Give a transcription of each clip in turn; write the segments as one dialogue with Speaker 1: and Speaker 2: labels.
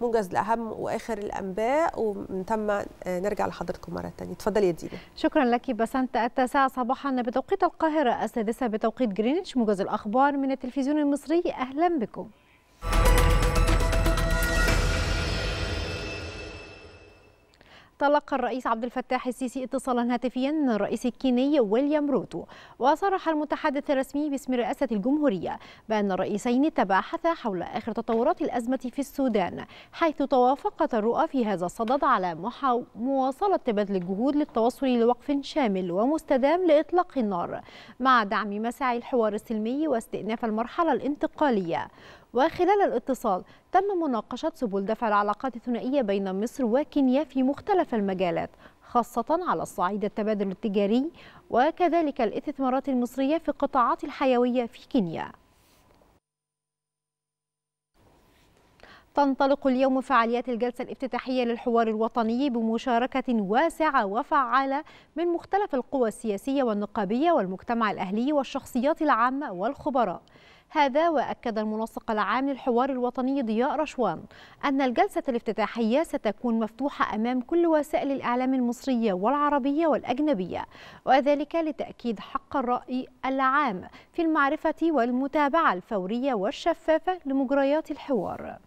Speaker 1: موجز لاهم واخر الانباء ومن ثم آه، نرجع لحضرتكم مره ثانيه اتفضلي يا دينا شكرا لك بسنت التاسعه صباحا بتوقيت القاهره السادسه بتوقيت جرينتش موجز الاخبار من التلفزيون المصري اهلا بكم تلقى الرئيس عبد الفتاح السيسي اتصالا هاتفيا من الرئيس الكيني ويليام روتو وصرح المتحدث الرسمي باسم رئاسة الجمهورية بأن الرئيسين تباحثا حول آخر تطورات الأزمة في السودان حيث توافقت الرؤى في هذا الصدد على مواصلة بذل الجهود للتوصل لوقف شامل ومستدام لإطلاق النار مع دعم مساعي الحوار السلمي واستئناف المرحلة الانتقالية وخلال الاتصال تم مناقشة سبل دفع العلاقات الثنائية بين مصر وكينيا في مختلف المجالات خاصة على الصعيد التبادل التجاري وكذلك الاستثمارات المصرية في القطاعات الحيوية في كينيا تنطلق اليوم فعاليات الجلسة الافتتاحية للحوار الوطني بمشاركة واسعة وفعالة من مختلف القوى السياسية والنقابية والمجتمع الأهلي والشخصيات العامة والخبراء هذا وأكد المنسق العام للحوار الوطني ضياء رشوان أن الجلسة الافتتاحية ستكون مفتوحة أمام كل وسائل الإعلام المصرية والعربية والأجنبية وذلك لتأكيد حق الرأي العام في المعرفة والمتابعة الفورية والشفافة لمجريات الحوار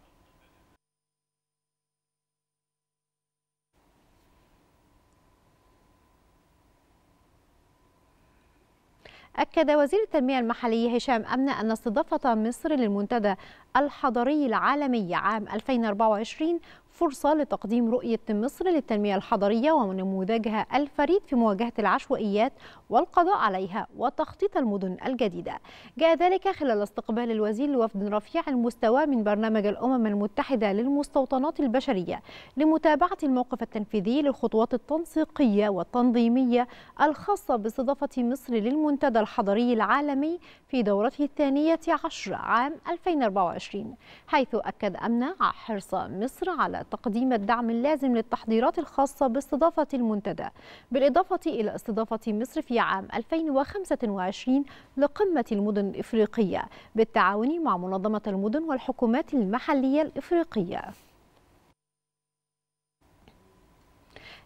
Speaker 1: أكد وزير التنمية المحلية هشام أمن أن استضافة مصر للمنتدى الحضري العالمي عام 2024 فرصة لتقديم رؤية مصر للتنمية الحضرية ونموذجها الفريد في مواجهة العشوائيات والقضاء عليها وتخطيط المدن الجديدة جاء ذلك خلال استقبال الوزير لوفد رفيع المستوى من برنامج الأمم المتحدة للمستوطنات البشرية لمتابعة الموقف التنفيذي للخطوات التنسيقية والتنظيمية الخاصة باستضافة مصر للمنتدى الحضري العالمي في دورته الثانية عشر عام 2024 حيث أكد أمنا حرص مصر على تقديم الدعم اللازم للتحضيرات الخاصة باستضافة المنتدى بالإضافة إلى استضافة مصر في عام 2025 لقمة المدن الإفريقية بالتعاون مع منظمة المدن والحكومات المحلية الإفريقية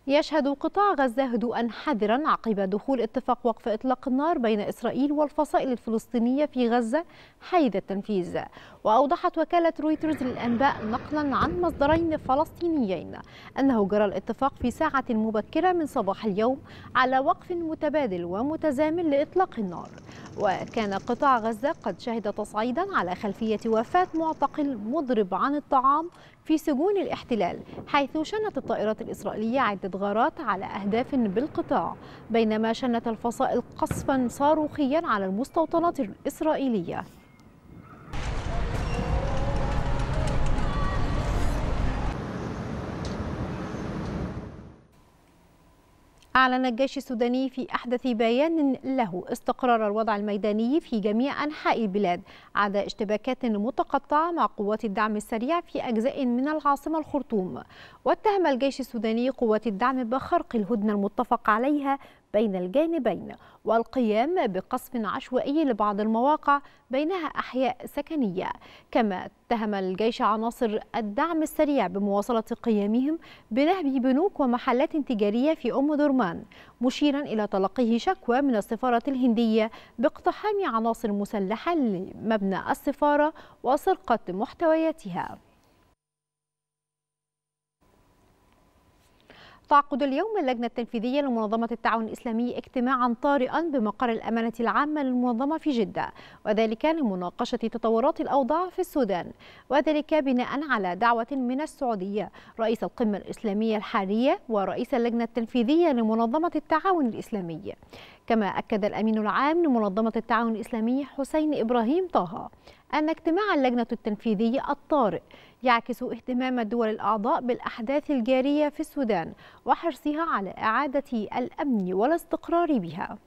Speaker 1: يشهد قطاع غزة هدوءا حذرا عقب دخول اتفاق وقف إطلاق النار بين إسرائيل والفصائل الفلسطينية في غزة حيز التنفيذ وأوضحت وكالة رويترز للأنباء نقلا عن مصدرين فلسطينيين أنه جرى الاتفاق في ساعة مبكرة من صباح اليوم على وقف متبادل ومتزامن لإطلاق النار وكان قطاع غزة قد شهد تصعيدا على خلفية وفاة معتقل مضرب عن الطعام في سجون الاحتلال حيث شنت الطائرات الإسرائيلية عدة وقامت غارات على أهداف بالقطاع بينما شنت الفصائل قصفا صاروخيا على المستوطنات الإسرائيلية أعلن الجيش السوداني في أحدث بيان له استقرار الوضع الميداني في جميع أنحاء البلاد عدا اشتباكات متقطعة مع قوات الدعم السريع في أجزاء من العاصمة الخرطوم واتهم الجيش السوداني قوات الدعم بخرق الهدنة المتفق عليها بين الجانبين والقيام بقصف عشوائي لبعض المواقع بينها أحياء سكنية كما اتهم الجيش عناصر الدعم السريع بمواصلة قيامهم بنهب بنوك ومحلات تجارية في أم درمان مشيرا إلى تلقيه شكوى من السفارة الهندية باقتحام عناصر مسلحة لمبنى السفارة وسرقة محتوياتها تعقد اليوم اللجنة التنفيذية لمنظمة التعاون الإسلامي اجتماعا طارئا بمقر الأمانة العامة للمنظمة في جدة وذلك لمناقشة تطورات الأوضاع في السودان وذلك بناء على دعوة من السعودية رئيس القمة الإسلامية الحالية ورئيس اللجنة التنفيذية لمنظمة التعاون الإسلامي كما أكد الأمين العام لمنظمة التعاون الإسلامي حسين إبراهيم طه أن اجتماع اللجنة التنفيذية الطارئ يعكس اهتمام الدول الأعضاء بالأحداث الجارية في السودان وحرصها على إعادة الأمن والاستقرار بها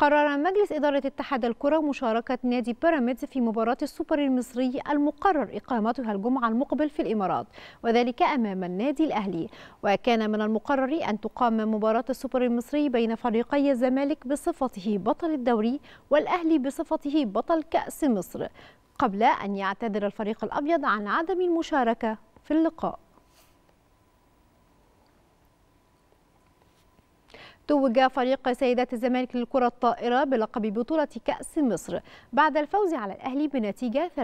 Speaker 1: قرر مجلس إدارة اتحاد الكرة مشاركة نادي بيراميدز في مباراة السوبر المصري المقرر إقامتها الجمعة المقبل في الإمارات وذلك أمام النادي الأهلي وكان من المقرر أن تقام مباراة السوبر المصري بين فريقي الزمالك بصفته بطل الدوري والأهلي بصفته بطل كأس مصر قبل أن يعتذر الفريق الأبيض عن عدم المشاركة في اللقاء توج فريق سيدات الزمالك للكرة الطائرة بلقب بطولة كأس مصر بعد الفوز على الأهلي بنتيجة 3-1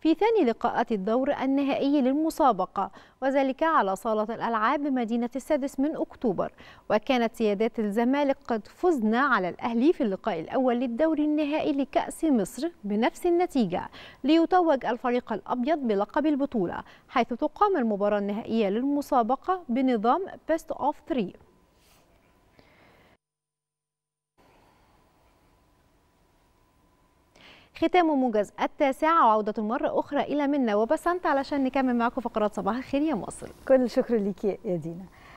Speaker 1: في ثاني لقاءات الدور النهائي للمسابقة وذلك على صالة الألعاب بمدينة السادس من أكتوبر وكانت سيدات الزمالك قد فزنا على الأهلي في اللقاء الأول للدور النهائي لكأس مصر بنفس النتيجة ليتوج الفريق الأبيض بلقب البطولة حيث تقام المباراة النهائية للمسابقة بنظام بيست أوف 3 ختام موجز التاسعة وعودة مرة أخرى إلى منا وبسنت علشان نكمل معكم فقرات صباح الخير يا مواصل كل شكر ليكي يا دينا